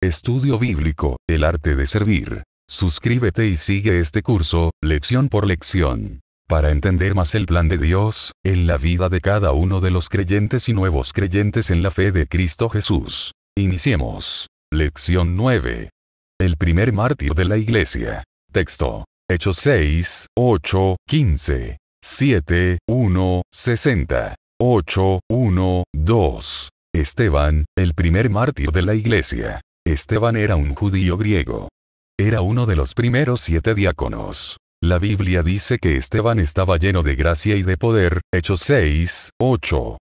Estudio Bíblico, el arte de servir. Suscríbete y sigue este curso, lección por lección. Para entender más el plan de Dios, en la vida de cada uno de los creyentes y nuevos creyentes en la fe de Cristo Jesús. Iniciemos. Lección 9. El primer mártir de la iglesia. Texto. Hechos 6, 8, 15, 7, 1, 60, 8, 1, 2. Esteban, el primer mártir de la iglesia. Esteban era un judío griego. Era uno de los primeros siete diáconos. La Biblia dice que Esteban estaba lleno de gracia y de poder, Hechos 6, 8.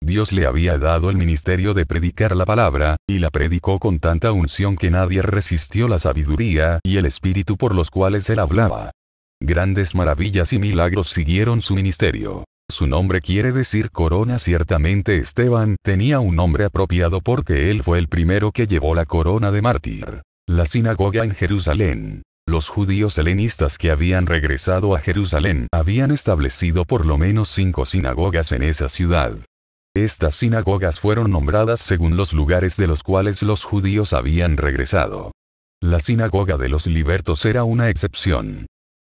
Dios le había dado el ministerio de predicar la palabra, y la predicó con tanta unción que nadie resistió la sabiduría y el espíritu por los cuales él hablaba. Grandes maravillas y milagros siguieron su ministerio. Su nombre quiere decir corona. Ciertamente Esteban tenía un nombre apropiado porque él fue el primero que llevó la corona de mártir. La sinagoga en Jerusalén. Los judíos helenistas que habían regresado a Jerusalén habían establecido por lo menos cinco sinagogas en esa ciudad. Estas sinagogas fueron nombradas según los lugares de los cuales los judíos habían regresado. La sinagoga de los libertos era una excepción.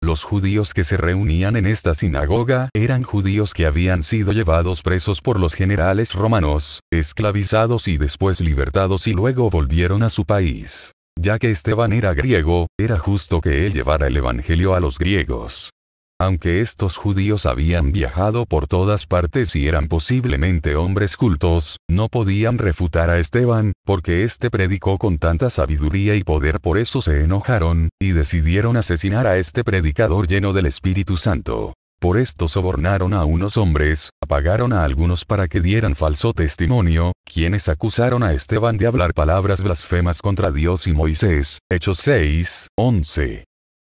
Los judíos que se reunían en esta sinagoga eran judíos que habían sido llevados presos por los generales romanos, esclavizados y después libertados y luego volvieron a su país. Ya que Esteban era griego, era justo que él llevara el Evangelio a los griegos. Aunque estos judíos habían viajado por todas partes y eran posiblemente hombres cultos, no podían refutar a Esteban, porque éste predicó con tanta sabiduría y poder por eso se enojaron, y decidieron asesinar a este predicador lleno del Espíritu Santo. Por esto sobornaron a unos hombres, apagaron a algunos para que dieran falso testimonio, quienes acusaron a Esteban de hablar palabras blasfemas contra Dios y Moisés. Hechos 6, 11.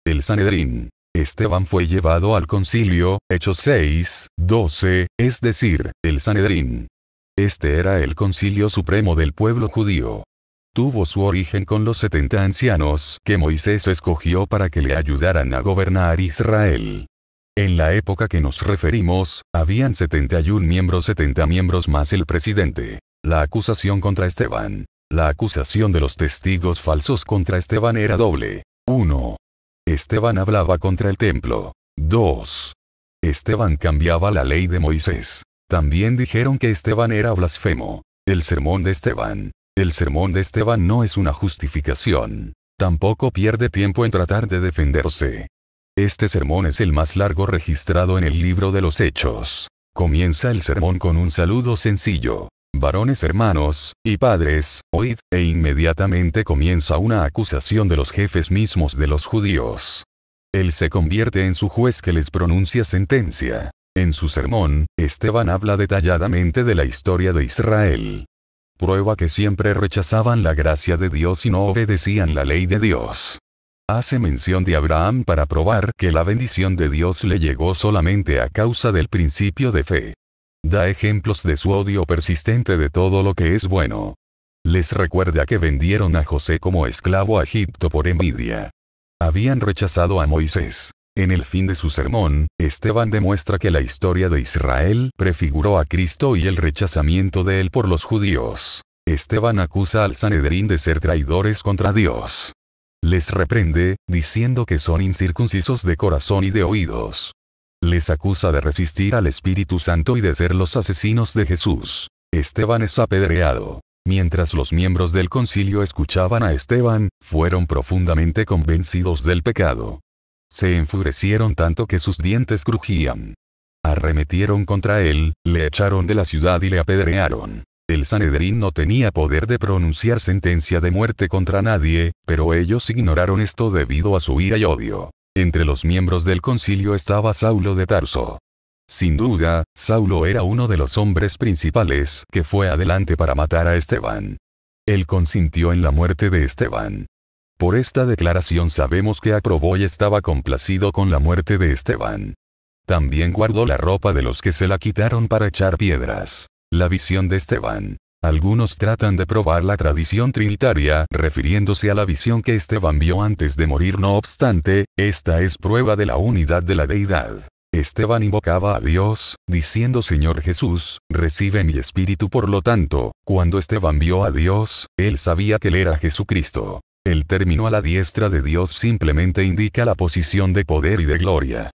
El Sanedrín, Esteban fue llevado al concilio, Hechos 6, 12, es decir, el Sanedrín. Este era el concilio supremo del pueblo judío. Tuvo su origen con los 70 ancianos que Moisés escogió para que le ayudaran a gobernar Israel. En la época que nos referimos, habían 71 miembros, 70 miembros más el presidente. La acusación contra Esteban. La acusación de los testigos falsos contra Esteban era doble. 1. Esteban hablaba contra el templo. 2. Esteban cambiaba la ley de Moisés. También dijeron que Esteban era blasfemo. El sermón de Esteban. El sermón de Esteban no es una justificación. Tampoco pierde tiempo en tratar de defenderse. Este sermón es el más largo registrado en el libro de los Hechos. Comienza el sermón con un saludo sencillo varones hermanos, y padres, oíd, e inmediatamente comienza una acusación de los jefes mismos de los judíos. Él se convierte en su juez que les pronuncia sentencia. En su sermón, Esteban habla detalladamente de la historia de Israel. Prueba que siempre rechazaban la gracia de Dios y no obedecían la ley de Dios. Hace mención de Abraham para probar que la bendición de Dios le llegó solamente a causa del principio de fe. Da ejemplos de su odio persistente de todo lo que es bueno. Les recuerda que vendieron a José como esclavo a Egipto por envidia. Habían rechazado a Moisés. En el fin de su sermón, Esteban demuestra que la historia de Israel prefiguró a Cristo y el rechazamiento de él por los judíos. Esteban acusa al Sanedrín de ser traidores contra Dios. Les reprende, diciendo que son incircuncisos de corazón y de oídos, les acusa de resistir al Espíritu Santo y de ser los asesinos de Jesús. Esteban es apedreado. Mientras los miembros del concilio escuchaban a Esteban, fueron profundamente convencidos del pecado. Se enfurecieron tanto que sus dientes crujían. Arremetieron contra él, le echaron de la ciudad y le apedrearon. El Sanedrín no tenía poder de pronunciar sentencia de muerte contra nadie, pero ellos ignoraron esto debido a su ira y odio. Entre los miembros del concilio estaba Saulo de Tarso. Sin duda, Saulo era uno de los hombres principales que fue adelante para matar a Esteban. Él consintió en la muerte de Esteban. Por esta declaración sabemos que aprobó y estaba complacido con la muerte de Esteban. También guardó la ropa de los que se la quitaron para echar piedras. La visión de Esteban. Algunos tratan de probar la tradición trinitaria refiriéndose a la visión que Esteban vio antes de morir, no obstante, esta es prueba de la unidad de la deidad. Esteban invocaba a Dios, diciendo Señor Jesús, recibe mi espíritu. Por lo tanto, cuando Esteban vio a Dios, él sabía que él era Jesucristo. El término a la diestra de Dios simplemente indica la posición de poder y de gloria.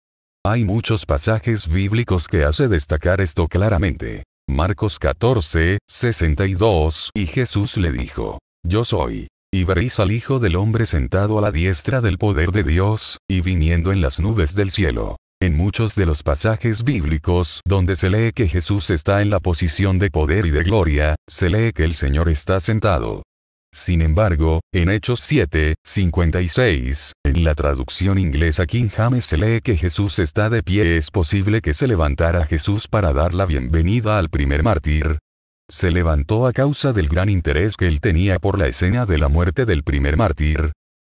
Hay muchos pasajes bíblicos que hace destacar esto claramente. Marcos 14, 62, y Jesús le dijo, Yo soy. Y veréis al Hijo del Hombre sentado a la diestra del poder de Dios, y viniendo en las nubes del cielo. En muchos de los pasajes bíblicos donde se lee que Jesús está en la posición de poder y de gloria, se lee que el Señor está sentado. Sin embargo, en Hechos 7, 56, en la traducción inglesa King James se lee que Jesús está de pie. Es posible que se levantara Jesús para dar la bienvenida al primer mártir. Se levantó a causa del gran interés que él tenía por la escena de la muerte del primer mártir.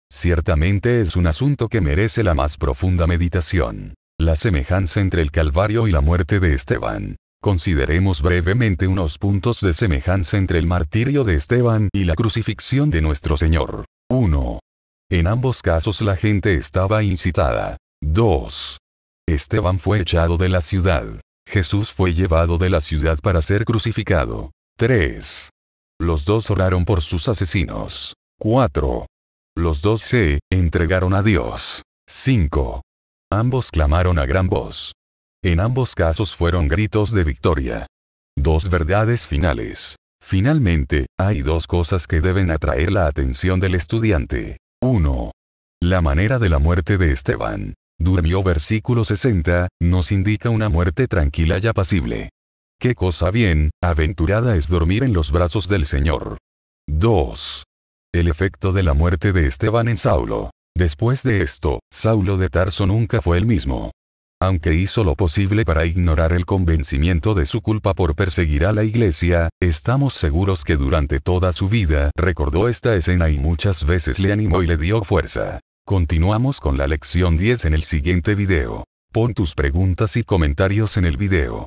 Ciertamente es un asunto que merece la más profunda meditación. La semejanza entre el Calvario y la muerte de Esteban. Consideremos brevemente unos puntos de semejanza entre el martirio de Esteban y la crucifixión de nuestro Señor. 1. En ambos casos la gente estaba incitada. 2. Esteban fue echado de la ciudad. Jesús fue llevado de la ciudad para ser crucificado. 3. Los dos oraron por sus asesinos. 4. Los dos se entregaron a Dios. 5. Ambos clamaron a gran voz. En ambos casos fueron gritos de victoria. Dos verdades finales. Finalmente, hay dos cosas que deben atraer la atención del estudiante. 1. La manera de la muerte de Esteban. Durmió versículo 60, nos indica una muerte tranquila y apacible. Qué cosa bien, aventurada es dormir en los brazos del Señor. 2. El efecto de la muerte de Esteban en Saulo. Después de esto, Saulo de Tarso nunca fue el mismo aunque hizo lo posible para ignorar el convencimiento de su culpa por perseguir a la iglesia, estamos seguros que durante toda su vida recordó esta escena y muchas veces le animó y le dio fuerza. Continuamos con la lección 10 en el siguiente video. Pon tus preguntas y comentarios en el video.